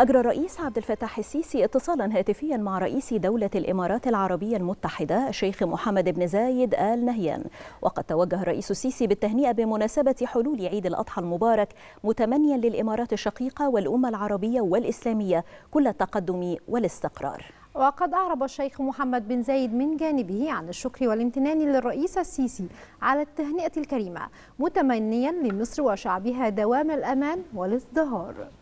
أجرى الرئيس عبد الفتاح السيسي اتصالا هاتفيا مع رئيس دولة الإمارات العربية المتحدة الشيخ محمد بن زايد آل نهيان وقد توجه الرئيس السيسي بالتهنئة بمناسبة حلول عيد الأضحى المبارك متمنيا للإمارات الشقيقة والأمة العربية والإسلامية كل التقدم والاستقرار وقد أعرب الشيخ محمد بن زايد من جانبه عن الشكر والامتنان للرئيس السيسي على التهنئة الكريمة متمنيا لمصر وشعبها دوام الأمان والازدهار